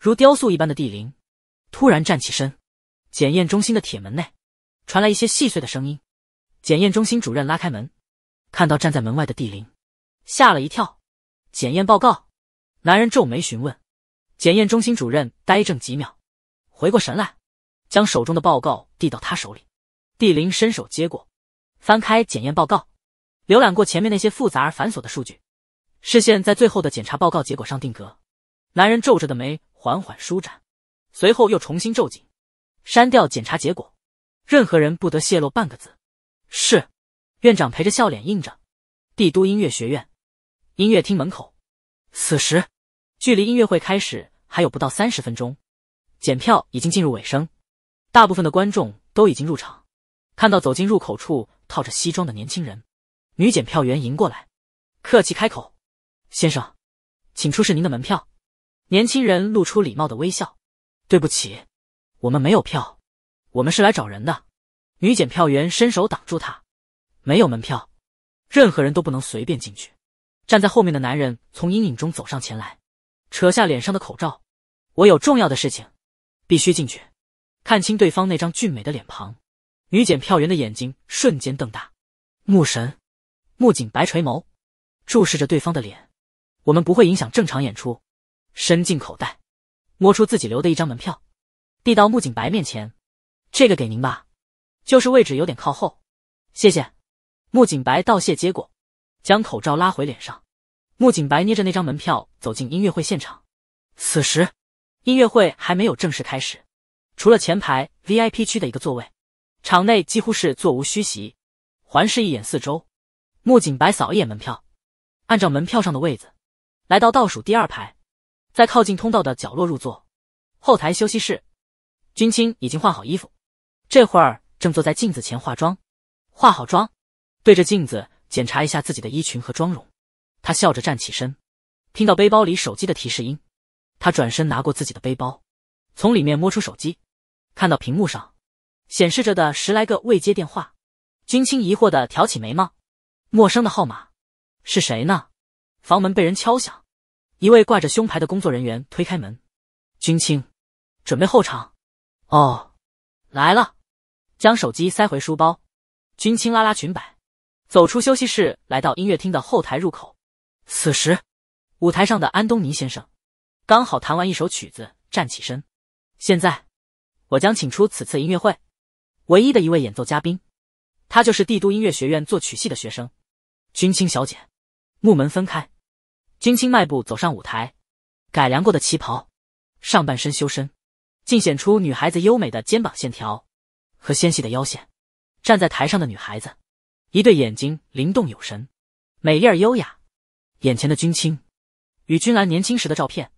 如雕塑一般的地灵，突然站起身。检验中心的铁门内，传来一些细碎的声音。检验中心主任拉开门，看到站在门外的地灵，吓了一跳。检验报告，男人皱眉询问。检验中心主任呆怔几秒，回过神来，将手中的报告递到他手里。地灵伸手接过，翻开检验报告，浏览过前面那些复杂而繁琐的数据，视线在最后的检查报告结果上定格。男人皱着的眉。缓缓舒展，随后又重新皱紧。删掉检查结果，任何人不得泄露半个字。是，院长陪着笑脸应着。帝都音乐学院，音乐厅门口。此时，距离音乐会开始还有不到三十分钟，检票已经进入尾声，大部分的观众都已经入场。看到走进入口处套着西装的年轻人，女检票员迎过来，客气开口：“先生，请出示您的门票。”年轻人露出礼貌的微笑，对不起，我们没有票，我们是来找人的。女检票员伸手挡住他，没有门票，任何人都不能随便进去。站在后面的男人从阴影中走上前来，扯下脸上的口罩，我有重要的事情，必须进去。看清对方那张俊美的脸庞，女检票员的眼睛瞬间瞪大。目神，目景白垂眸，注视着对方的脸，我们不会影响正常演出。伸进口袋，摸出自己留的一张门票，递到木槿白面前：“这个给您吧，就是位置有点靠后。”“谢谢。”木槿白道谢接过，将口罩拉回脸上。木槿白捏着那张门票走进音乐会现场。此时，音乐会还没有正式开始，除了前排 VIP 区的一个座位，场内几乎是座无虚席。环视一眼四周，木槿白扫一眼门票，按照门票上的位子，来到倒数第二排。在靠近通道的角落入座，后台休息室，君清已经换好衣服，这会儿正坐在镜子前化妆。化好妆，对着镜子检查一下自己的衣裙和妆容。他笑着站起身，听到背包里手机的提示音，他转身拿过自己的背包，从里面摸出手机，看到屏幕上显示着的十来个未接电话，君清疑惑的挑起眉毛，陌生的号码是谁呢？房门被人敲响。一位挂着胸牌的工作人员推开门，军青，准备候场。哦，来了，将手机塞回书包。军青拉拉裙摆，走出休息室，来到音乐厅的后台入口。此时，舞台上的安东尼先生刚好弹完一首曲子，站起身。现在，我将请出此次音乐会唯一的一位演奏嘉宾，他就是帝都音乐学院作曲系的学生，军青小姐。木门分开。军青迈步走上舞台，改良过的旗袍，上半身修身，尽显出女孩子优美的肩膀线条和纤细的腰线。站在台上的女孩子，一对眼睛灵动有神，美艳优雅。眼前的军青，与君兰年轻时的照片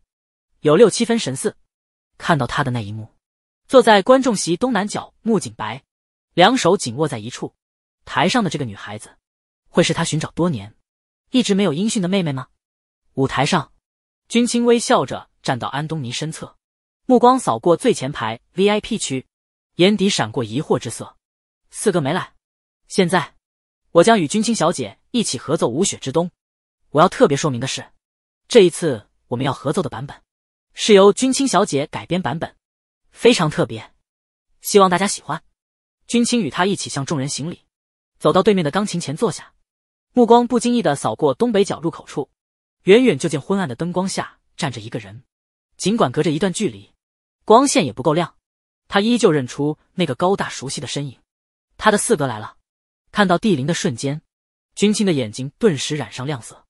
有六七分神似。看到她的那一幕，坐在观众席东南角穆景白，两手紧握在一处。台上的这个女孩子，会是他寻找多年，一直没有音讯的妹妹吗？舞台上，君清微笑着站到安东尼身侧，目光扫过最前排 VIP 区，眼底闪过疑惑之色。四哥没来。现在，我将与君清小姐一起合奏《无雪之冬》。我要特别说明的是，这一次我们要合奏的版本，是由君清小姐改编版本，非常特别，希望大家喜欢。君青与他一起向众人行礼，走到对面的钢琴前坐下，目光不经意的扫过东北角入口处。远远就见昏暗的灯光下站着一个人，尽管隔着一段距离，光线也不够亮，他依旧认出那个高大熟悉的身影。他的四哥来了。看到帝陵的瞬间，君清的眼睛顿时染上亮色，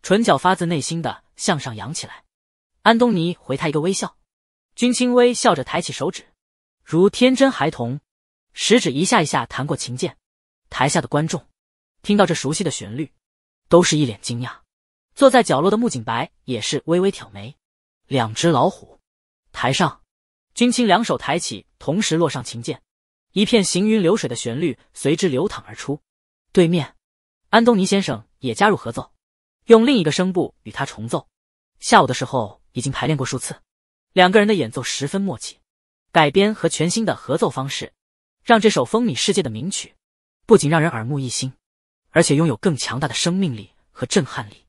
唇角发自内心的向上扬起来。安东尼回他一个微笑，君清微笑着抬起手指，如天真孩童，食指一下一下弹过琴键。台下的观众听到这熟悉的旋律，都是一脸惊讶。坐在角落的穆景白也是微微挑眉，两只老虎，台上，君清两手抬起，同时落上琴键，一片行云流水的旋律随之流淌而出。对面，安东尼先生也加入合奏，用另一个声部与他重奏。下午的时候已经排练过数次，两个人的演奏十分默契。改编和全新的合奏方式，让这首风靡世界的名曲，不仅让人耳目一新，而且拥有更强大的生命力和震撼力。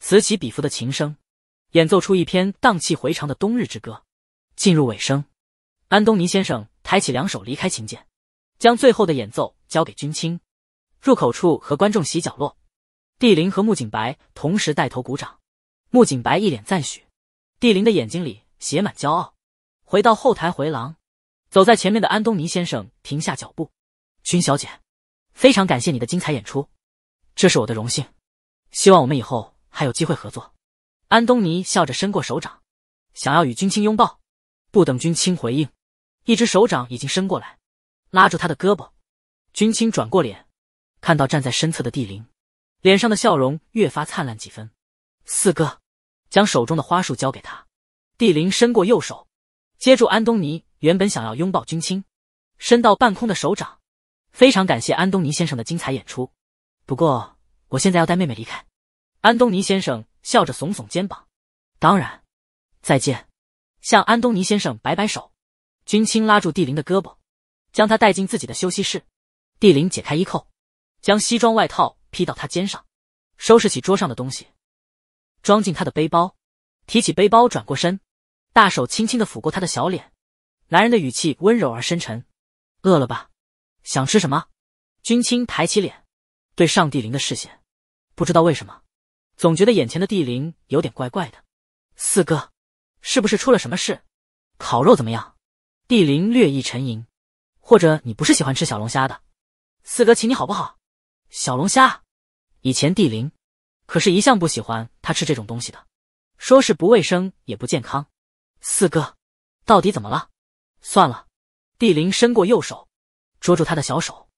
此起彼伏的琴声，演奏出一篇荡气回肠的冬日之歌，进入尾声。安东尼先生抬起两手离开琴键，将最后的演奏交给军青。入口处和观众席角落，帝林和穆景白同时带头鼓掌。穆景白一脸赞许，帝林的眼睛里写满骄傲。回到后台回廊，走在前面的安东尼先生停下脚步：“军小姐，非常感谢你的精彩演出，这是我的荣幸。希望我们以后。”还有机会合作，安东尼笑着伸过手掌，想要与君青拥抱，不等君青回应，一只手掌已经伸过来，拉住他的胳膊。君青转过脸，看到站在身侧的帝陵，脸上的笑容越发灿烂几分。四哥将手中的花束交给他，帝陵伸过右手，接住安东尼原本想要拥抱君青，伸到半空的手掌。非常感谢安东尼先生的精彩演出，不过我现在要带妹妹离开。安东尼先生笑着耸耸肩膀，当然，再见，向安东尼先生摆摆手。君清拉住帝林的胳膊，将他带进自己的休息室。帝林解开衣扣，将西装外套披到他肩上，收拾起桌上的东西，装进他的背包。提起背包，转过身，大手轻轻的抚过他的小脸。男人的语气温柔而深沉，饿了吧？想吃什么？君清抬起脸，对上帝林的视线。不知道为什么。总觉得眼前的帝灵有点怪怪的，四哥，是不是出了什么事？烤肉怎么样？帝灵略一沉吟，或者你不是喜欢吃小龙虾的？四哥请你好不好？小龙虾，以前帝灵可是一向不喜欢他吃这种东西的，说是不卫生也不健康。四哥，到底怎么了？算了，帝灵伸过右手，捉住他的小手，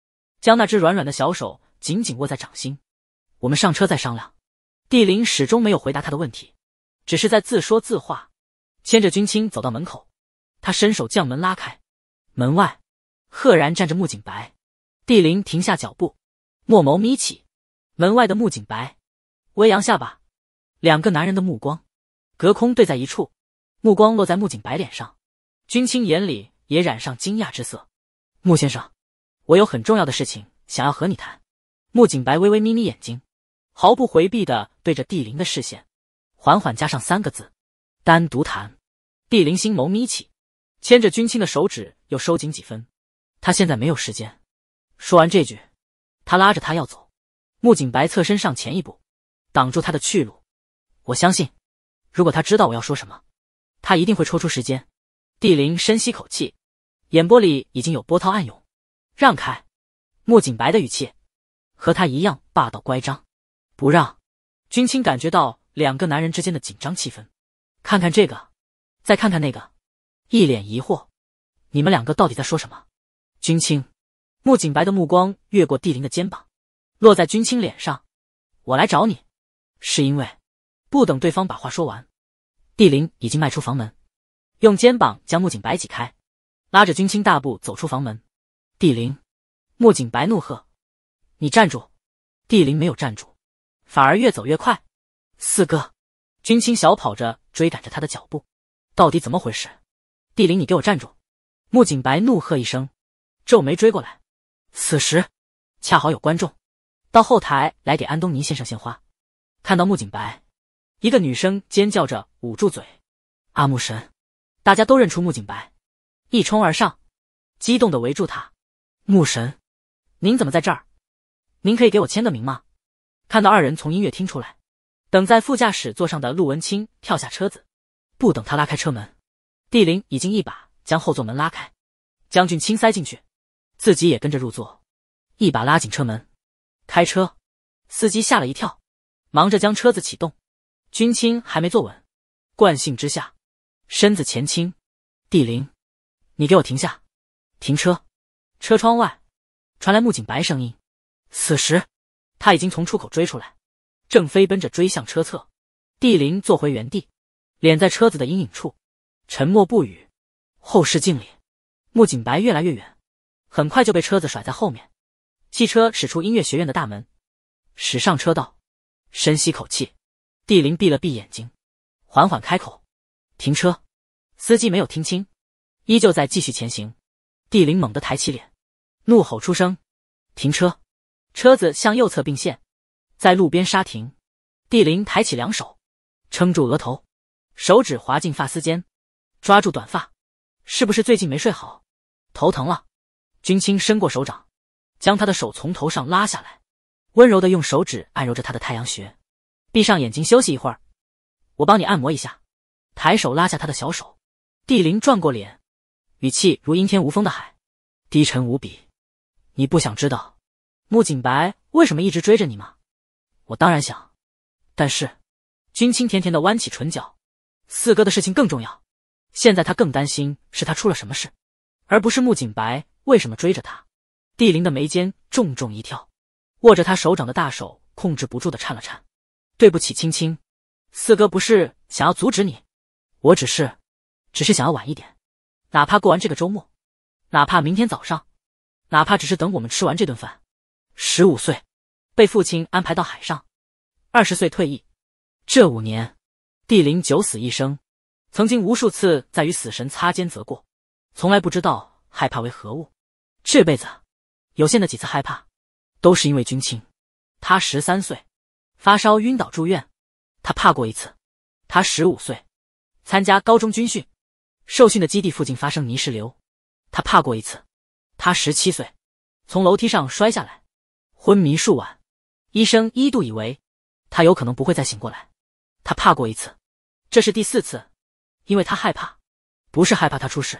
将那只软软的小手紧紧握在掌心。我们上车再商量。帝陵始终没有回答他的问题，只是在自说自话，牵着君清走到门口，他伸手将门拉开，门外，赫然站着穆景白。帝林停下脚步，墨眸眯起。门外的穆景白，微扬下巴，两个男人的目光，隔空对在一处，目光落在穆景白脸上，君清眼里也染上惊讶之色。穆先生，我有很重要的事情想要和你谈。穆景白微微眯眯眼睛。毫不回避的对着帝林的视线，缓缓加上三个字：“单独谈。”帝林星眸眯起，牵着君清的手指又收紧几分。他现在没有时间。说完这句，他拉着他要走。穆景白侧身上前一步，挡住他的去路。我相信，如果他知道我要说什么，他一定会抽出时间。帝林深吸口气，眼波里已经有波涛暗涌。让开！穆景白的语气和他一样霸道乖张。不让，君清感觉到两个男人之间的紧张气氛。看看这个，再看看那个，一脸疑惑。你们两个到底在说什么？君清，穆景白的目光越过帝林的肩膀，落在君清脸上。我来找你，是因为……不等对方把话说完，帝林已经迈出房门，用肩膀将穆景白挤开，拉着君清大步走出房门。帝林，穆景白怒喝：“你站住！”帝林没有站住。反而越走越快，四哥，君清小跑着追赶着他的脚步，到底怎么回事？帝林，你给我站住！穆景白怒喝一声，皱眉追过来。此时，恰好有观众到后台来给安东尼先生献花，看到穆景白，一个女生尖叫着捂住嘴：“阿木神！”大家都认出穆景白，一冲而上，激动的围住他：“木神，您怎么在这儿？您可以给我签个名吗？”看到二人从音乐厅出来，等在副驾驶座上的陆文清跳下车子，不等他拉开车门，帝林已经一把将后座门拉开，将军轻塞进去，自己也跟着入座，一把拉紧车门，开车，司机吓了一跳，忙着将车子启动，军清还没坐稳，惯性之下，身子前倾，帝林，你给我停下，停车，车窗外传来木槿白声音，此时。他已经从出口追出来，正飞奔着追向车侧。帝林坐回原地，脸在车子的阴影处，沉默不语。后视镜里，穆景白越来越远，很快就被车子甩在后面。汽车驶出音乐学院的大门，驶上车道。深吸口气，帝林闭了闭眼睛，缓缓开口：“停车。”司机没有听清，依旧在继续前行。帝林猛地抬起脸，怒吼出声：“停车！”车子向右侧并线，在路边刹停。帝林抬起两手，撑住额头，手指滑进发丝间，抓住短发。是不是最近没睡好，头疼了？君清伸过手掌，将他的手从头上拉下来，温柔的用手指按揉着他的太阳穴，闭上眼睛休息一会儿。我帮你按摩一下。抬手拉下他的小手，帝林转过脸，语气如阴天无风的海，低沉无比：“你不想知道。”穆景白为什么一直追着你吗？我当然想，但是君清甜甜的弯起唇角，四哥的事情更重要。现在他更担心是他出了什么事，而不是穆景白为什么追着他。帝陵的眉间重重一跳，握着他手掌的大手控制不住的颤了颤。对不起，青青，四哥不是想要阻止你，我只是，只是想要晚一点，哪怕过完这个周末，哪怕明天早上，哪怕只是等我们吃完这顿饭。十五岁，被父亲安排到海上；二十岁退役，这五年，帝林九死一生，曾经无数次在与死神擦肩而过，从来不知道害怕为何物。这辈子有限的几次害怕，都是因为军情。他十三岁，发烧晕倒住院，他怕过一次；他十五岁，参加高中军训，受训的基地附近发生泥石流，他怕过一次；他十七岁，从楼梯上摔下来。昏迷数晚，医生一度以为他有可能不会再醒过来。他怕过一次，这是第四次，因为他害怕，不是害怕他出事，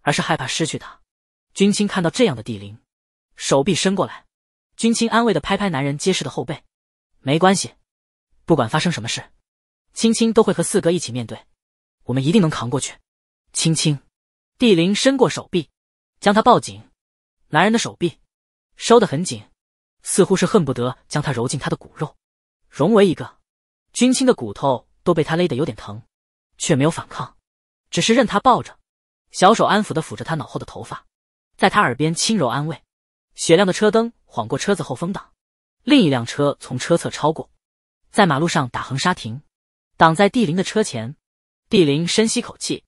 而是害怕失去他。君清看到这样的帝灵，手臂伸过来，君清安慰的拍拍男人结实的后背：“没关系，不管发生什么事，青青都会和四哥一起面对，我们一定能扛过去。”青青，帝灵伸过手臂，将他抱紧，男人的手臂收得很紧。似乎是恨不得将他揉进他的骨肉，融为一个。君清的骨头都被他勒得有点疼，却没有反抗，只是任他抱着，小手安抚的抚着他脑后的头发，在他耳边轻柔安慰。雪亮的车灯晃过车子后风挡，另一辆车从车侧超过，在马路上打横刹停，挡在帝林的车前。帝林深吸口气，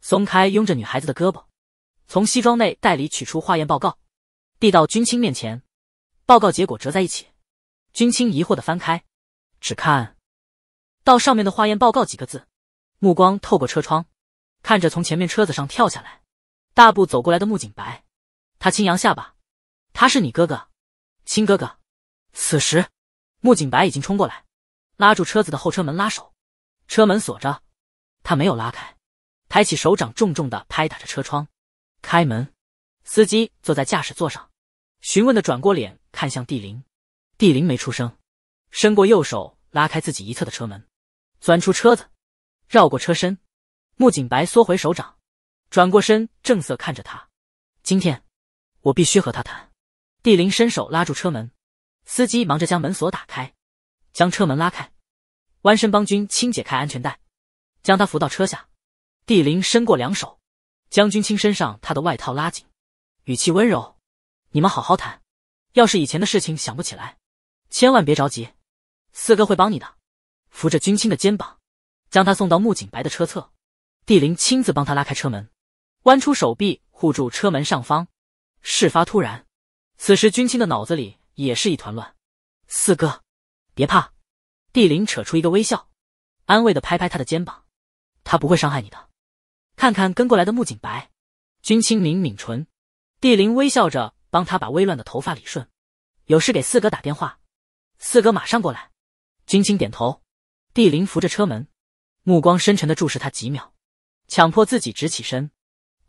松开拥着女孩子的胳膊，从西装内袋里取出化验报告，递到君清面前。报告结果折在一起，君清疑惑的翻开，只看到上面的化验报告几个字，目光透过车窗，看着从前面车子上跳下来，大步走过来的穆景白，他轻扬下巴，他是你哥哥，亲哥哥。此时，穆景白已经冲过来，拉住车子的后车门拉手，车门锁着，他没有拉开，抬起手掌重重的拍打着车窗，开门。司机坐在驾驶座上，询问的转过脸。看向帝林，帝林没出声，伸过右手拉开自己一侧的车门，钻出车子，绕过车身，穆景白缩回手掌，转过身正色看着他。今天我必须和他谈。帝林伸手拉住车门，司机忙着将门锁打开，将车门拉开，弯身帮君清解开安全带，将他扶到车下。帝林伸过两手，将君清身上他的外套拉紧，语气温柔：“你们好好谈。”要是以前的事情想不起来，千万别着急，四哥会帮你的。扶着君清的肩膀，将他送到穆景白的车侧，帝林亲自帮他拉开车门，弯出手臂护住车门上方。事发突然，此时君清的脑子里也是一团乱。四哥，别怕。帝林扯出一个微笑，安慰的拍拍他的肩膀，他不会伤害你的。看看跟过来的穆景白，君清抿抿唇，帝林微笑着。帮他把微乱的头发理顺，有事给四哥打电话，四哥马上过来。君清点头，帝林扶着车门，目光深沉的注视他几秒，强迫自己直起身，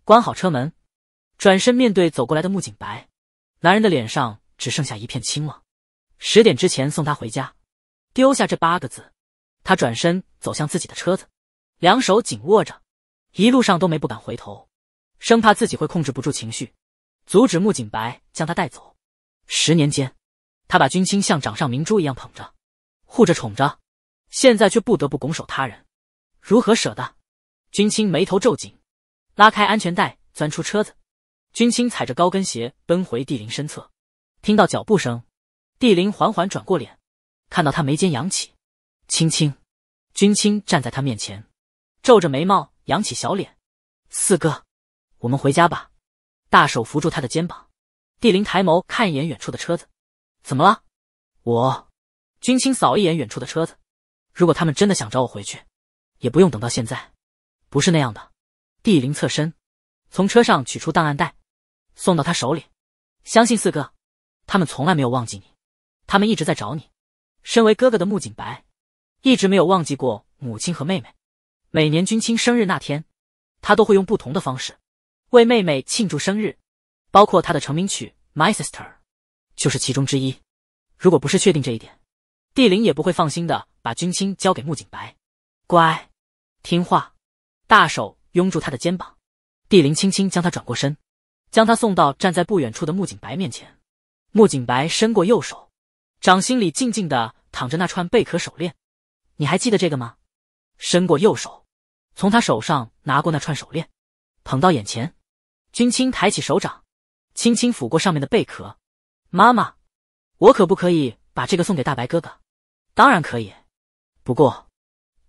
关好车门，转身面对走过来的穆景白。男人的脸上只剩下一片清冷。十点之前送他回家，丢下这八个字，他转身走向自己的车子，两手紧握着，一路上都没不敢回头，生怕自己会控制不住情绪。阻止穆景白将他带走。十年间，他把军清像掌上明珠一样捧着、护着、宠着，现在却不得不拱手他人，如何舍得？军清眉头皱紧，拉开安全带，钻出车子。军清踩着高跟鞋奔回帝林身侧，听到脚步声，帝林缓缓转过脸，看到他眉间扬起。青青。军清站在他面前，皱着眉毛，扬起小脸。四哥，我们回家吧。大手扶住他的肩膀，帝林抬眸看一眼远处的车子，怎么了？我，君清扫一眼远处的车子，如果他们真的想找我回去，也不用等到现在，不是那样的。帝林侧身，从车上取出档案袋，送到他手里。相信四哥，他们从来没有忘记你，他们一直在找你。身为哥哥的穆景白，一直没有忘记过母亲和妹妹。每年君清生日那天，他都会用不同的方式。为妹妹庆祝生日，包括她的成名曲《My Sister》，就是其中之一。如果不是确定这一点，帝林也不会放心的把君清交给穆景白。乖，听话。大手拥住他的肩膀，帝林轻轻将他转过身，将他送到站在不远处的穆景白面前。穆景白伸过右手，掌心里静静的躺着那串贝壳手链。你还记得这个吗？伸过右手，从他手上拿过那串手链，捧到眼前。君青抬起手掌，轻轻抚过上面的贝壳。妈妈，我可不可以把这个送给大白哥哥？当然可以，不过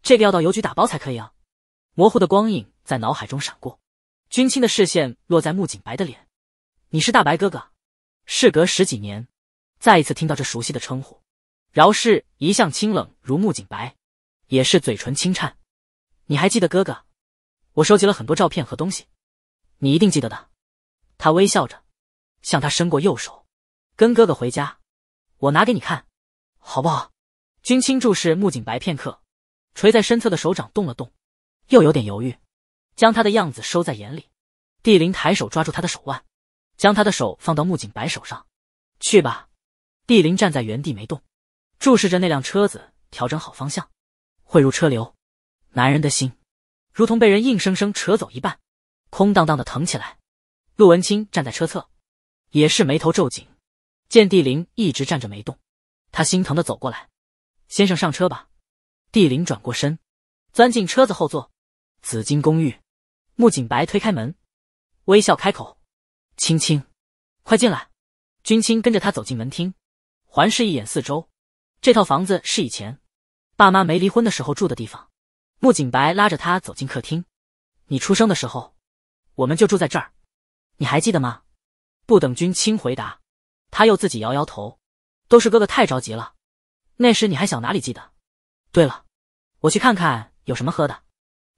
这个要到邮局打包才可以啊。模糊的光影在脑海中闪过，君青的视线落在木槿白的脸。你是大白哥哥？事隔十几年，再一次听到这熟悉的称呼，饶氏一向清冷如木槿白，也是嘴唇轻颤。你还记得哥哥？我收集了很多照片和东西。你一定记得的，他微笑着，向他伸过右手，跟哥哥回家，我拿给你看，好不好？君清注视穆景白片刻，垂在身侧的手掌动了动，又有点犹豫，将他的样子收在眼里。帝林抬手抓住他的手腕，将他的手放到穆景白手上，去吧。帝林站在原地没动，注视着那辆车子，调整好方向，汇入车流。男人的心，如同被人硬生生扯走一半。空荡荡的疼起来，陆文清站在车侧，也是眉头皱紧。见帝林一直站着没动，他心疼的走过来：“先生上车吧。”帝林转过身，钻进车子后座。紫金公寓，穆景白推开门，微笑开口：“青青，快进来。”君青跟着他走进门厅，环视一眼四周，这套房子是以前爸妈没离婚的时候住的地方。穆景白拉着他走进客厅：“你出生的时候。”我们就住在这儿，你还记得吗？不等君清回答，他又自己摇摇头。都是哥哥太着急了。那时你还小，哪里记得？对了，我去看看有什么喝的。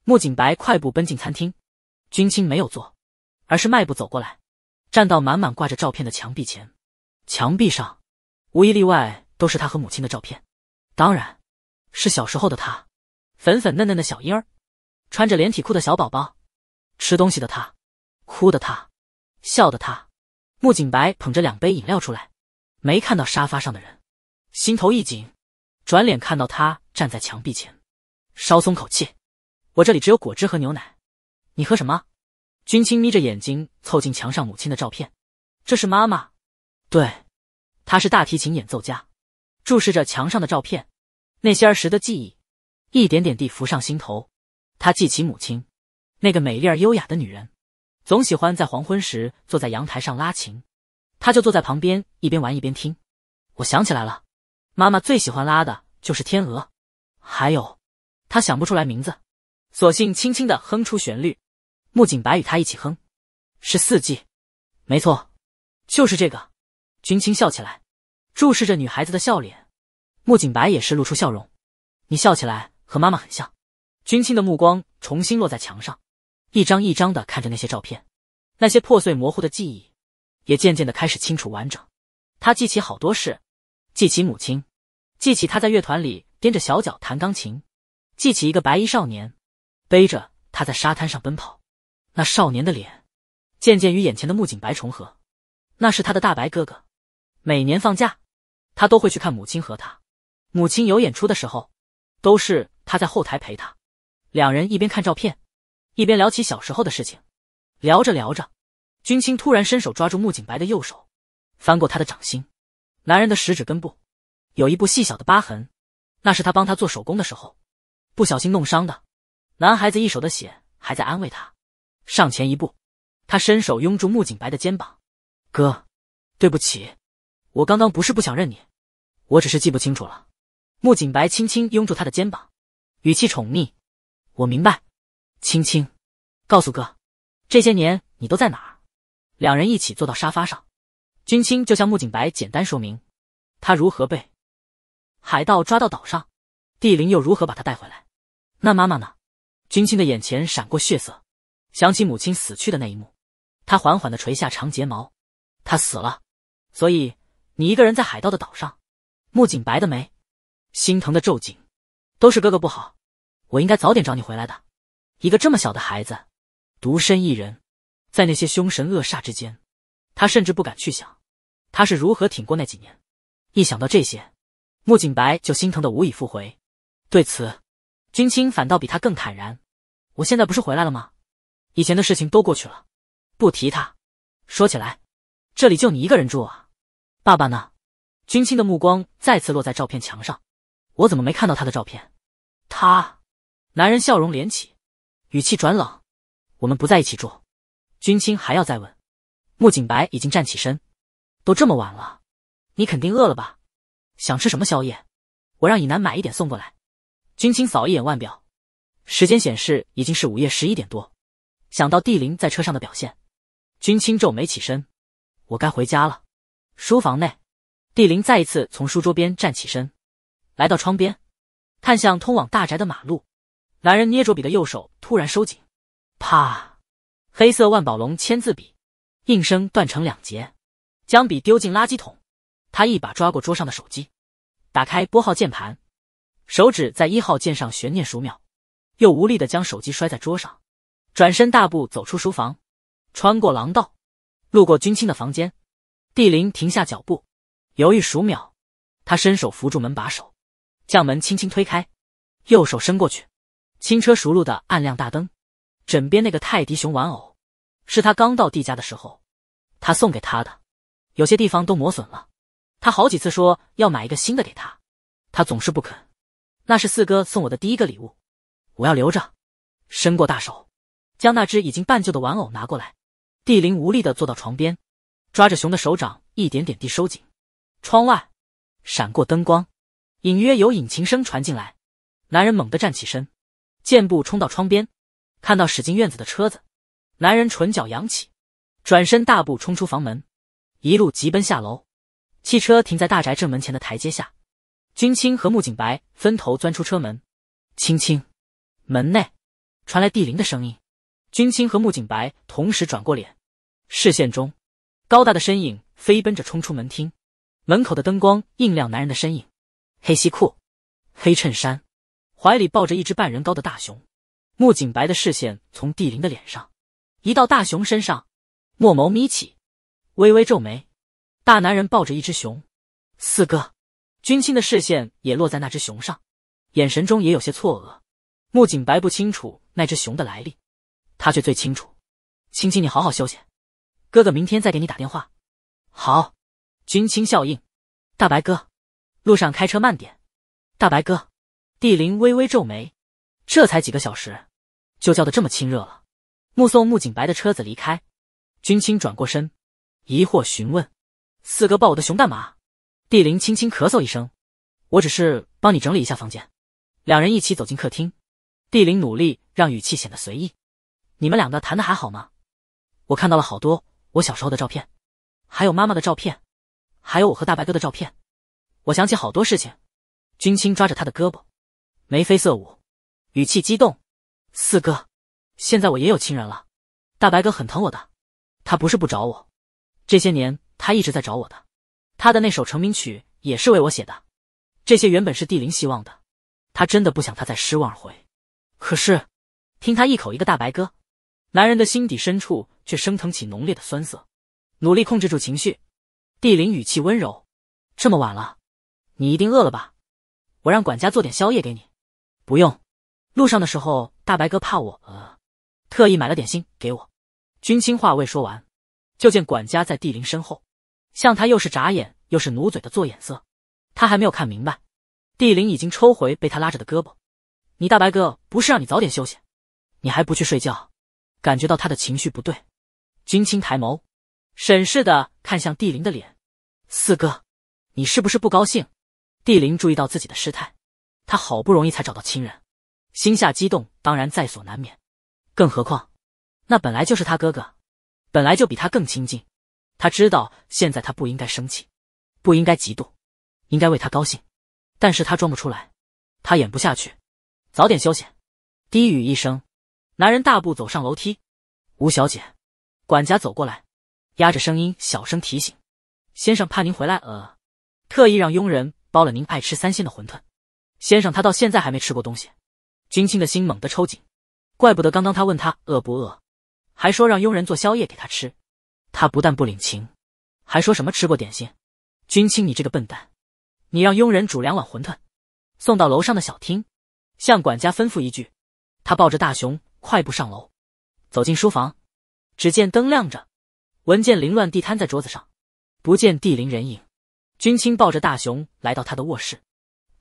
穆景白快步奔进餐厅，君清没有坐，而是迈步走过来，站到满满挂着照片的墙壁前。墙壁上，无一例外都是他和母亲的照片，当然是小时候的他，粉粉嫩嫩的小婴儿，穿着连体裤的小宝宝。吃东西的他，哭的他，笑的他，穆景白捧着两杯饮料出来，没看到沙发上的人，心头一紧，转脸看到他站在墙壁前，稍松口气。我这里只有果汁和牛奶，你喝什么？君清眯着眼睛凑近墙上母亲的照片，这是妈妈，对，她是大提琴演奏家。注视着墙上的照片，那些儿时的记忆，一点点地浮上心头。他记起母亲。那个美丽而优雅的女人，总喜欢在黄昏时坐在阳台上拉琴，他就坐在旁边，一边玩一边听。我想起来了，妈妈最喜欢拉的就是《天鹅》，还有，他想不出来名字，索性轻轻的哼出旋律。穆景白与他一起哼，是四季，没错，就是这个。君清笑起来，注视着女孩子的笑脸，穆景白也是露出笑容。你笑起来和妈妈很像。君清的目光重新落在墙上。一张一张的看着那些照片，那些破碎模糊的记忆，也渐渐的开始清楚完整。他记起好多事，记起母亲，记起他在乐团里踮着小脚弹钢琴，记起一个白衣少年背着他在沙滩上奔跑。那少年的脸，渐渐与眼前的木槿白重合，那是他的大白哥哥。每年放假，他都会去看母亲和他。母亲有演出的时候，都是他在后台陪他，两人一边看照片。一边聊起小时候的事情，聊着聊着，君清突然伸手抓住穆景白的右手，翻过他的掌心，男人的食指根部有一部细小的疤痕，那是他帮他做手工的时候不小心弄伤的。男孩子一手的血还在安慰他，上前一步，他伸手拥住穆景白的肩膀：“哥，对不起，我刚刚不是不想认你，我只是记不清楚了。”穆景白轻轻拥住他的肩膀，语气宠溺：“我明白。”青青，告诉哥，这些年你都在哪儿？两人一起坐到沙发上，君青就向穆景白简单说明，他如何被海盗抓到岛上，帝灵又如何把他带回来。那妈妈呢？君青的眼前闪过血色，想起母亲死去的那一幕，他缓缓的垂下长睫毛。他死了，所以你一个人在海盗的岛上。穆景白的眉心疼的皱紧，都是哥哥不好，我应该早点找你回来的。一个这么小的孩子，独身一人，在那些凶神恶煞之间，他甚至不敢去想，他是如何挺过那几年。一想到这些，穆景白就心疼的无以复回。对此，君清反倒比他更坦然。我现在不是回来了吗？以前的事情都过去了，不提他。说起来，这里就你一个人住啊？爸爸呢？君清的目光再次落在照片墙上，我怎么没看到他的照片？他，男人笑容敛起。语气转冷，我们不在一起住。君清还要再问，穆景白已经站起身。都这么晚了，你肯定饿了吧？想吃什么宵夜？我让以南买一点送过来。君清扫一眼腕表，时间显示已经是午夜十一点多。想到帝林在车上的表现，君清皱眉起身，我该回家了。书房内，帝林再一次从书桌边站起身，来到窗边，看向通往大宅的马路。男人捏着笔的右手突然收紧，啪！黑色万宝龙签字笔应声断成两截，将笔丢进垃圾桶。他一把抓过桌上的手机，打开拨号键盘，手指在一号键上悬念数秒，又无力的将手机摔在桌上，转身大步走出书房，穿过廊道，路过君青的房间，帝林停下脚步，犹豫数秒，他伸手扶住门把手，将门轻轻推开，右手伸过去。轻车熟路的按亮大灯，枕边那个泰迪熊玩偶，是他刚到帝家的时候，他送给他的，有些地方都磨损了，他好几次说要买一个新的给他，他总是不肯，那是四哥送我的第一个礼物，我要留着。伸过大手，将那只已经半旧的玩偶拿过来，帝灵无力的坐到床边，抓着熊的手掌一点点地收紧。窗外，闪过灯光，隐约有引擎声传进来，男人猛地站起身。箭步冲到窗边，看到驶进院子的车子，男人唇角扬起，转身大步冲出房门，一路疾奔下楼。汽车停在大宅正门前的台阶下，君清和穆景白分头钻出车门。青青，门内传来地灵的声音。君清和穆景白同时转过脸，视线中，高大的身影飞奔着冲出门厅，门口的灯光映亮男人的身影，黑西裤，黑衬衫。怀里抱着一只半人高的大熊，穆景白的视线从帝陵的脸上移到大熊身上，墨眸眯起，微微皱眉。大男人抱着一只熊，四哥，君清的视线也落在那只熊上，眼神中也有些错愕。穆景白不清楚那只熊的来历，他却最清楚。青青，你好好休息，哥哥明天再给你打电话。好，君清笑应。大白哥，路上开车慢点。大白哥。帝林微微皱眉，这才几个小时，就叫的这么亲热了。目送穆景白的车子离开，君清转过身，疑惑询问：“四哥抱我的熊干嘛？”帝林轻轻咳嗽一声：“我只是帮你整理一下房间。”两人一起走进客厅，帝林努力让语气显得随意：“你们两个谈的还好吗？我看到了好多我小时候的照片，还有妈妈的照片，还有我和大白哥的照片。我想起好多事情。”君清抓着他的胳膊。眉飞色舞，语气激动。四哥，现在我也有亲人了。大白哥很疼我的，他不是不找我，这些年他一直在找我的。他的那首成名曲也是为我写的。这些原本是帝林希望的，他真的不想他再失望而回。可是，听他一口一个大白哥，男人的心底深处却升腾起浓烈的酸涩，努力控制住情绪。帝林语气温柔：“这么晚了，你一定饿了吧？我让管家做点宵夜给你。”不用，路上的时候，大白哥怕我饿，特意买了点心给我。君清话未说完，就见管家在帝林身后，向他又是眨眼又是努嘴的做眼色。他还没有看明白，帝林已经抽回被他拉着的胳膊。你大白哥不是让你早点休息，你还不去睡觉？感觉到他的情绪不对，君清抬眸，审视的看向帝林的脸。四哥，你是不是不高兴？帝林注意到自己的失态。他好不容易才找到亲人，心下激动当然在所难免。更何况，那本来就是他哥哥，本来就比他更亲近。他知道现在他不应该生气，不应该嫉妒，应该为他高兴。但是他装不出来，他演不下去。早点休息。低语一声，男人大步走上楼梯。吴小姐，管家走过来，压着声音小声提醒：“先生怕您回来呃，特意让佣人包了您爱吃三鲜的馄饨。”先生，他到现在还没吃过东西。君清的心猛地抽紧，怪不得刚刚他问他饿不饿，还说让佣人做宵夜给他吃，他不但不领情，还说什么吃过点心。君清，你这个笨蛋，你让佣人煮两碗馄饨，送到楼上的小厅，向管家吩咐一句。他抱着大熊快步上楼，走进书房，只见灯亮着，文件凌乱地摊在桌子上，不见地灵人影。君清抱着大熊来到他的卧室。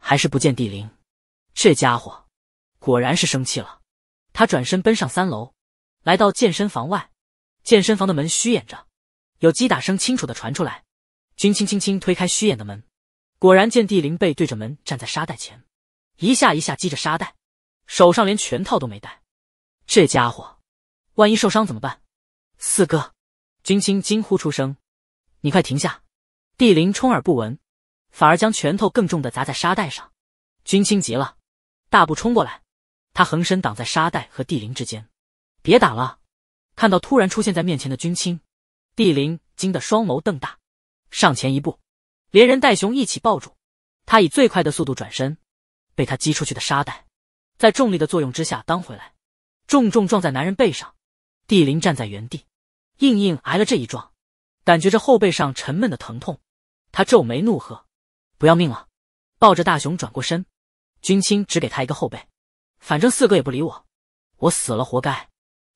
还是不见帝灵，这家伙，果然是生气了。他转身奔上三楼，来到健身房外。健身房的门虚掩着，有击打声清楚的传出来。君清轻轻推开虚掩的门，果然见帝陵背对着门站在沙袋前，一下一下击着沙袋，手上连拳套都没戴。这家伙，万一受伤怎么办？四哥，君清惊呼出声：“你快停下！”帝陵充耳不闻。反而将拳头更重的砸在沙袋上，君清急了，大步冲过来，他横身挡在沙袋和帝陵之间，别打了！看到突然出现在面前的君清，帝陵惊得双眸瞪大，上前一步，连人带熊一起抱住他，以最快的速度转身，被他击出去的沙袋，在重力的作用之下当回来，重重撞在男人背上，帝灵站在原地，硬硬挨了这一撞，感觉着后背上沉闷的疼痛，他皱眉怒喝。不要命了！抱着大熊转过身，君清只给他一个后背，反正四哥也不理我，我死了活该。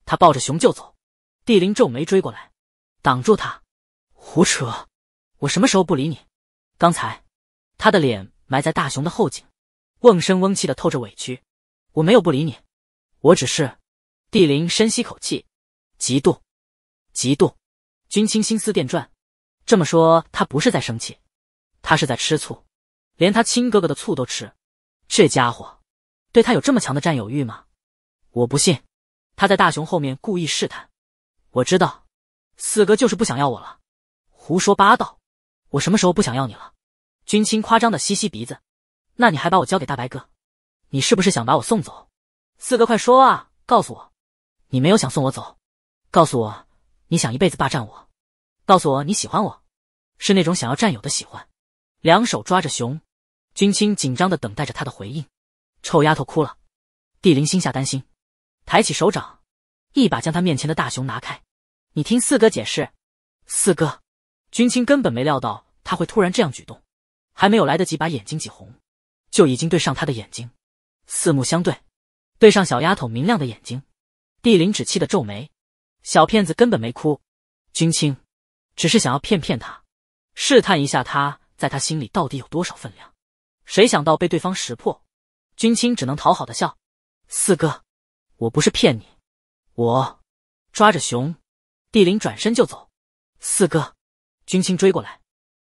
他抱着熊就走，帝林皱眉追过来，挡住他。胡扯！我什么时候不理你？刚才，他的脸埋在大熊的后颈，瓮声瓮气的透着委屈。我没有不理你，我只是……帝林深吸口气，嫉妒，嫉妒。君清心思电转，这么说，他不是在生气。他是在吃醋，连他亲哥哥的醋都吃，这家伙，对他有这么强的占有欲吗？我不信，他在大雄后面故意试探。我知道，四哥就是不想要我了。胡说八道，我什么时候不想要你了？君清夸张的吸吸鼻子，那你还把我交给大白哥，你是不是想把我送走？四哥快说啊，告诉我，你没有想送我走，告诉我，你想一辈子霸占我，告诉我你喜欢我，是那种想要占有的喜欢。两手抓着熊，君清紧张的等待着他的回应。臭丫头哭了，帝林心下担心，抬起手掌，一把将他面前的大熊拿开。你听四哥解释。四哥，君清根本没料到他会突然这样举动，还没有来得及把眼睛挤红，就已经对上他的眼睛，四目相对，对上小丫头明亮的眼睛，帝林只气的皱眉。小骗子根本没哭，君清只是想要骗骗他，试探一下他。在他心里到底有多少分量？谁想到被对方识破，君清只能讨好的笑。四哥，我不是骗你，我抓着熊，帝林转身就走。四哥，君清追过来，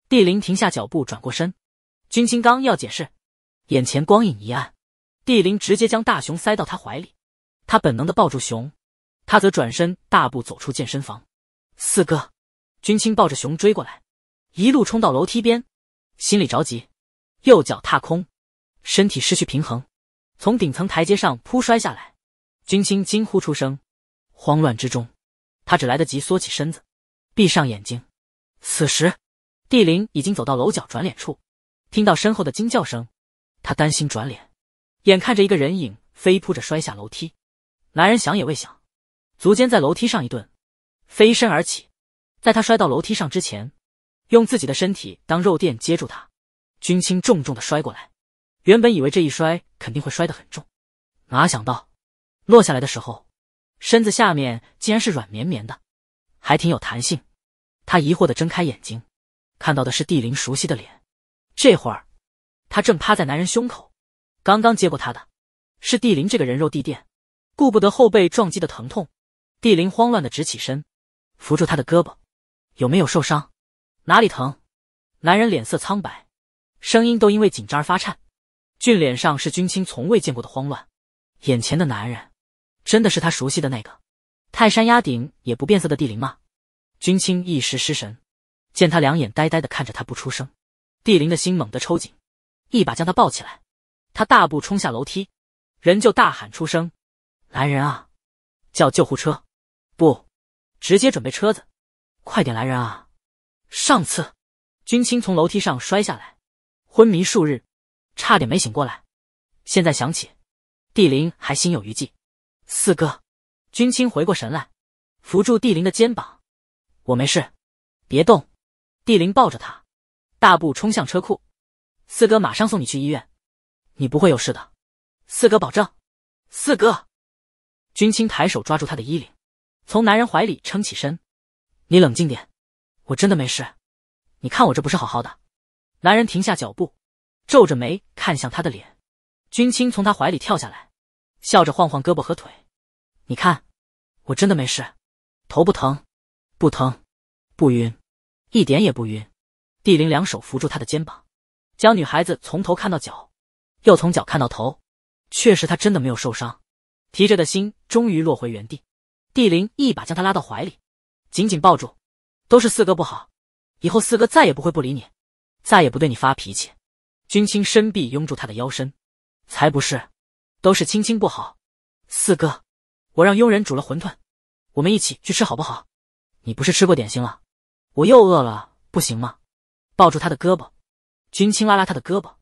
帝林停下脚步，转过身。君清刚要解释，眼前光影一暗，帝林直接将大熊塞到他怀里，他本能的抱住熊，他则转身大步走出健身房。四哥，君清抱着熊追过来，一路冲到楼梯边。心里着急，右脚踏空，身体失去平衡，从顶层台阶上扑摔下来。君清惊呼出声，慌乱之中，他只来得及缩起身子，闭上眼睛。此时，帝灵已经走到楼角转脸处，听到身后的惊叫声，他担心转脸，眼看着一个人影飞扑着摔下楼梯。男人想也未想，足尖在楼梯上一顿，飞身而起。在他摔到楼梯上之前。用自己的身体当肉垫接住他，军青重重的摔过来。原本以为这一摔肯定会摔得很重，哪想到落下来的时候，身子下面竟然是软绵绵的，还挺有弹性。他疑惑的睁开眼睛，看到的是帝林熟悉的脸。这会儿，他正趴在男人胸口。刚刚接过他的，是帝林这个人肉地垫。顾不得后背撞击的疼痛，帝林慌乱的直起身，扶住他的胳膊，有没有受伤？哪里疼？男人脸色苍白，声音都因为紧张而发颤，俊脸上是君清从未见过的慌乱。眼前的男人，真的是他熟悉的那个，泰山压顶也不变色的地灵吗？君清一时失神，见他两眼呆呆的看着他不出声，帝灵的心猛地抽紧，一把将他抱起来，他大步冲下楼梯，人就大喊出声：“来人啊，叫救护车！不，直接准备车子，快点来人啊！”上次，君清从楼梯上摔下来，昏迷数日，差点没醒过来。现在想起，帝林还心有余悸。四哥，君清回过神来，扶住帝林的肩膀：“我没事，别动。”帝林抱着他，大步冲向车库。四哥马上送你去医院，你不会有事的，四哥保证。四哥，君清抬手抓住他的衣领，从男人怀里撑起身：“你冷静点。”我真的没事，你看我这不是好好的。男人停下脚步，皱着眉看向他的脸。君清从他怀里跳下来，笑着晃晃胳膊和腿。你看，我真的没事，头不疼，不疼，不晕，一点也不晕。帝林两手扶住他的肩膀，将女孩子从头看到脚，又从脚看到头，确实她真的没有受伤。提着的心终于落回原地，帝林一把将她拉到怀里，紧紧抱住。都是四哥不好，以后四哥再也不会不理你，再也不对你发脾气。君清伸臂拥住他的腰身，才不是，都是青青不好。四哥，我让佣人煮了馄饨，我们一起去吃好不好？你不是吃过点心了，我又饿了，不行吗？抱住他的胳膊，君清拉拉他的胳膊，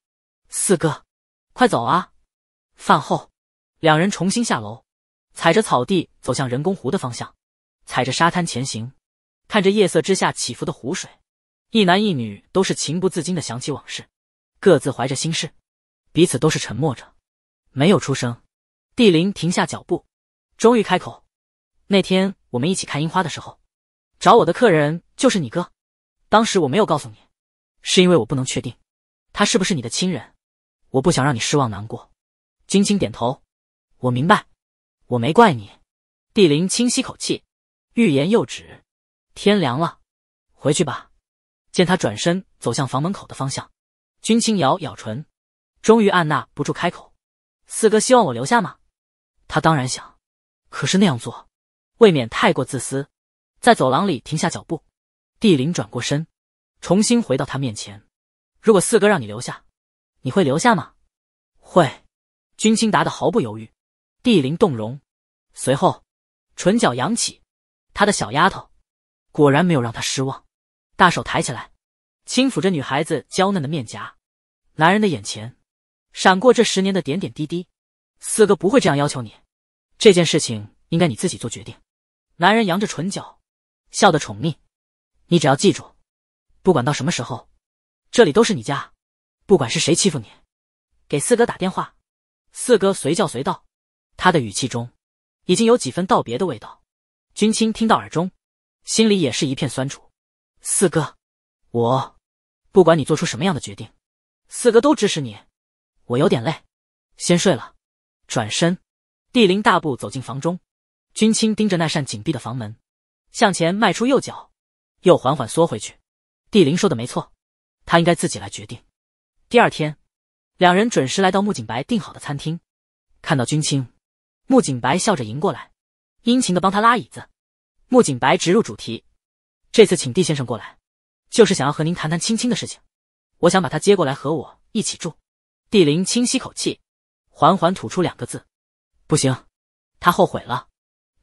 四哥，快走啊！饭后，两人重新下楼，踩着草地走向人工湖的方向，踩着沙滩前行。看着夜色之下起伏的湖水，一男一女都是情不自禁的想起往事，各自怀着心事，彼此都是沉默着，没有出声。帝林停下脚步，终于开口：“那天我们一起看樱花的时候，找我的客人就是你哥，当时我没有告诉你，是因为我不能确定，他是不是你的亲人，我不想让你失望难过。”君青点头：“我明白，我没怪你。”帝林轻吸口气，欲言又止。天凉了，回去吧。见他转身走向房门口的方向，君清咬咬唇，终于按捺不住开口：“四哥希望我留下吗？”他当然想，可是那样做，未免太过自私。在走廊里停下脚步，帝林转过身，重新回到他面前：“如果四哥让你留下，你会留下吗？”“会。”君清答得毫不犹豫。帝林动容，随后，唇角扬起，他的小丫头。果然没有让他失望，大手抬起来，轻抚着女孩子娇嫩的面颊。男人的眼前，闪过这十年的点点滴滴。四哥不会这样要求你，这件事情应该你自己做决定。男人扬着唇角，笑得宠溺。你只要记住，不管到什么时候，这里都是你家。不管是谁欺负你，给四哥打电话，四哥随叫随到。他的语气中，已经有几分道别的味道。君清听到耳中。心里也是一片酸楚，四哥，我，不管你做出什么样的决定，四哥都支持你。我有点累，先睡了。转身，帝林大步走进房中，君清盯着那扇紧闭的房门，向前迈出右脚，又缓缓缩回去。帝林说的没错，他应该自己来决定。第二天，两人准时来到穆景白订好的餐厅，看到君清，穆景白笑着迎过来，殷勤的帮他拉椅子。穆景白直入主题，这次请帝先生过来，就是想要和您谈谈青青的事情。我想把他接过来和我一起住。帝林轻吸口气，缓缓吐出两个字：“不行。”他后悔了，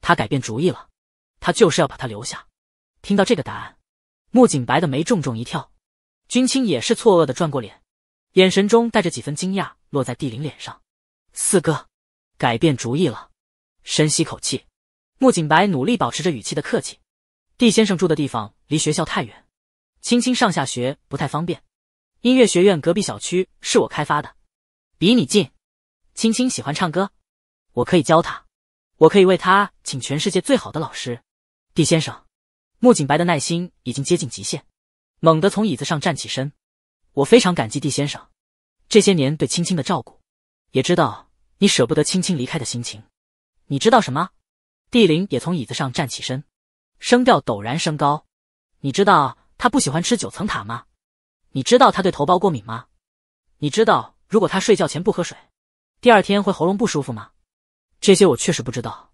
他改变主意了，他就是要把他留下。听到这个答案，穆景白的眉重重一跳，君青也是错愕的转过脸，眼神中带着几分惊讶落在帝林脸上。四哥，改变主意了。深吸口气。穆景白努力保持着语气的客气，帝先生住的地方离学校太远，青青上下学不太方便。音乐学院隔壁小区是我开发的，比你近。青青喜欢唱歌，我可以教她，我可以为她请全世界最好的老师。帝先生，穆景白的耐心已经接近极限，猛地从椅子上站起身。我非常感激帝先生这些年对青青的照顾，也知道你舍不得青青离开的心情。你知道什么？帝灵也从椅子上站起身，声调陡然升高：“你知道他不喜欢吃九层塔吗？你知道他对头孢过敏吗？你知道如果他睡觉前不喝水，第二天会喉咙不舒服吗？这些我确实不知道。”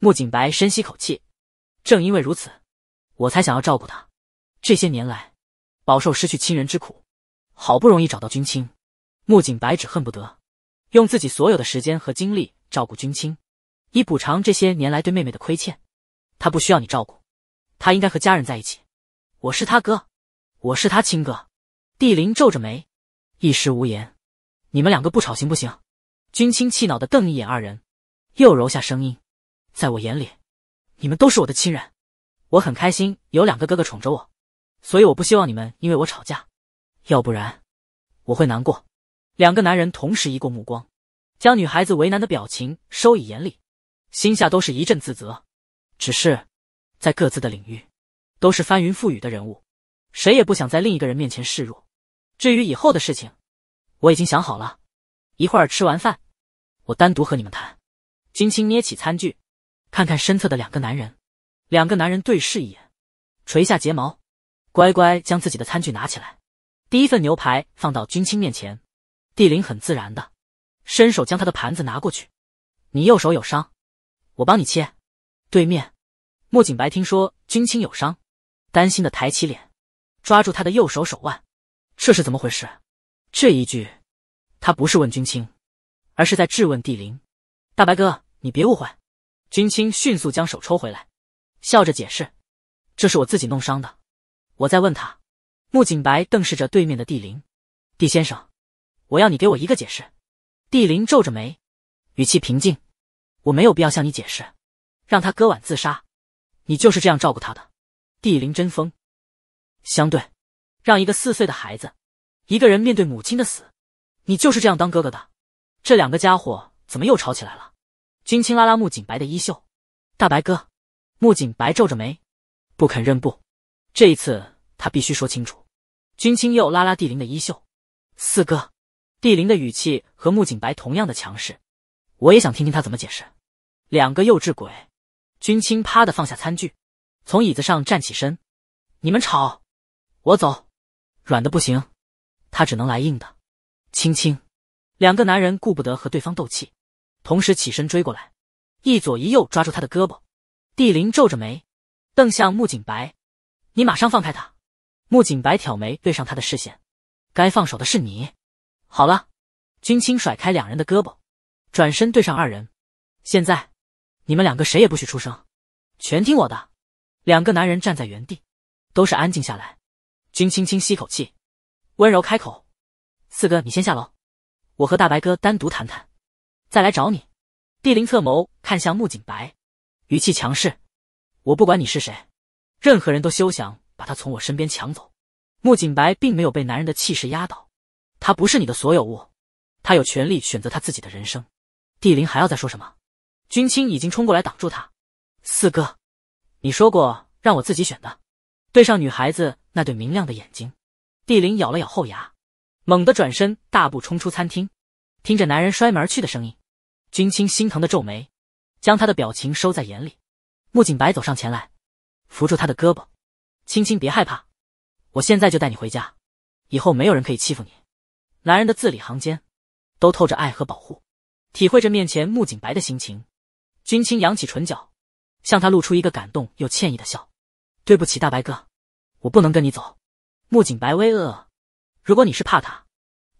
穆景白深吸口气：“正因为如此，我才想要照顾他。这些年来，饱受失去亲人之苦，好不容易找到君清，穆景白只恨不得用自己所有的时间和精力照顾君清。”以补偿这些年来对妹妹的亏欠，她不需要你照顾，她应该和家人在一起。我是他哥，我是他亲哥。帝林皱着眉，一时无言。你们两个不吵行不行？君清气恼的瞪一眼二人，又柔下声音：“在我眼里，你们都是我的亲人，我很开心有两个哥哥宠着我，所以我不希望你们因为我吵架，要不然我会难过。”两个男人同时移过目光，将女孩子为难的表情收以眼里。心下都是一阵自责，只是，在各自的领域，都是翻云覆雨的人物，谁也不想在另一个人面前示弱。至于以后的事情，我已经想好了。一会儿吃完饭，我单独和你们谈。君清捏起餐具，看看身侧的两个男人，两个男人对视一眼，垂下睫毛，乖乖将自己的餐具拿起来。第一份牛排放到君清面前，帝林很自然的，伸手将他的盘子拿过去。你右手有伤。我帮你切，对面，穆景白听说君清有伤，担心的抬起脸，抓住他的右手手腕。这是怎么回事？这一句，他不是问君清，而是在质问帝陵。大白哥，你别误会。君清迅速将手抽回来，笑着解释：“这是我自己弄伤的。”我在问他。穆景白瞪视着对面的帝陵，帝先生，我要你给我一个解释。帝陵皱着眉，语气平静。我没有必要向你解释，让他割腕自杀，你就是这样照顾他的。地灵针锋相对，让一个四岁的孩子一个人面对母亲的死，你就是这样当哥哥的。这两个家伙怎么又吵起来了？君清拉拉穆景白的衣袖，大白哥，穆景白皱着眉，不肯认步。这一次他必须说清楚。君清又拉拉地灵的衣袖，四哥，地灵的语气和穆景白同样的强势，我也想听听他怎么解释。两个幼稚鬼，君清啪的放下餐具，从椅子上站起身。你们吵，我走。软的不行，他只能来硬的。青青，两个男人顾不得和对方斗气，同时起身追过来，一左一右抓住他的胳膊。帝林皱着眉，瞪向穆景白：“你马上放开他！”穆景白挑眉对上他的视线：“该放手的是你。”好了，君清甩开两人的胳膊，转身对上二人：“现在。”你们两个谁也不许出声，全听我的。两个男人站在原地，都是安静下来。君轻轻吸口气，温柔开口：“四哥，你先下楼，我和大白哥单独谈谈，再来找你。”帝灵侧眸看向穆景白，语气强势：“我不管你是谁，任何人都休想把他从我身边抢走。”穆景白并没有被男人的气势压倒，他不是你的所有物，他有权利选择他自己的人生。帝灵还要再说什么？君清已经冲过来挡住他，四哥，你说过让我自己选的。对上女孩子那对明亮的眼睛，帝林咬了咬后牙，猛地转身，大步冲出餐厅，听着男人摔门去的声音，君清心疼的皱眉，将他的表情收在眼里。穆景白走上前来，扶住他的胳膊，青青别害怕，我现在就带你回家，以后没有人可以欺负你。男人的字里行间，都透着爱和保护，体会着面前穆景白的心情。君清扬起唇角，向他露出一个感动又歉意的笑：“对不起，大白哥，我不能跟你走。”穆景白微愕：“如果你是怕他，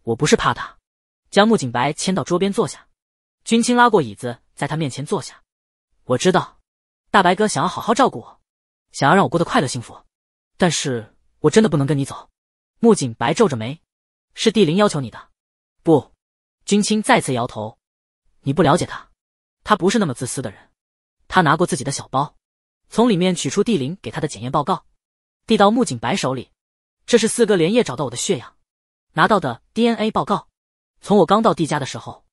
我不是怕他。”将穆景白牵到桌边坐下，君清拉过椅子，在他面前坐下：“我知道，大白哥想要好好照顾我，想要让我过得快乐幸福，但是我真的不能跟你走。”穆景白皱着眉：“是帝林要求你的？”“不。”君清再次摇头：“你不了解他。”他不是那么自私的人，他拿过自己的小包，从里面取出帝灵给他的检验报告，递到木槿白手里。这是四哥连夜找到我的血样，拿到的 DNA 报告。从我刚到帝家的时候，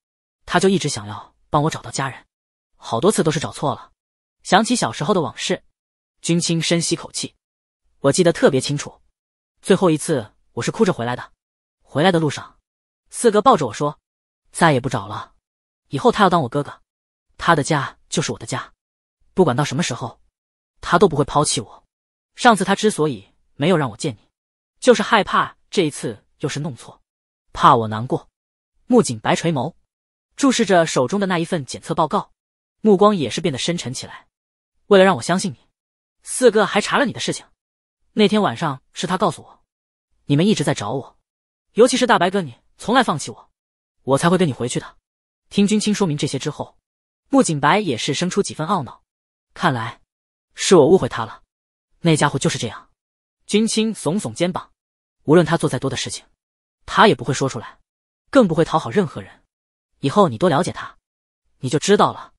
他就一直想要帮我找到家人，好多次都是找错了。想起小时候的往事，君清深吸口气，我记得特别清楚，最后一次我是哭着回来的。回来的路上，四哥抱着我说：“再也不找了，以后他要当我哥哥。”他的家就是我的家，不管到什么时候，他都不会抛弃我。上次他之所以没有让我见你，就是害怕这一次又是弄错，怕我难过。木槿白垂眸，注视着手中的那一份检测报告，目光也是变得深沉起来。为了让我相信你，四哥还查了你的事情。那天晚上是他告诉我，你们一直在找我，尤其是大白哥，你从来放弃我，我才会跟你回去的。听君清说明这些之后。穆景白也是生出几分懊恼，看来是我误会他了。那家伙就是这样。君清耸耸肩膀，无论他做再多的事情，他也不会说出来，更不会讨好任何人。以后你多了解他，你就知道了。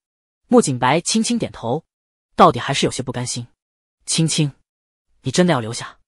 穆景白轻轻点头，到底还是有些不甘心。青青，你真的要留下？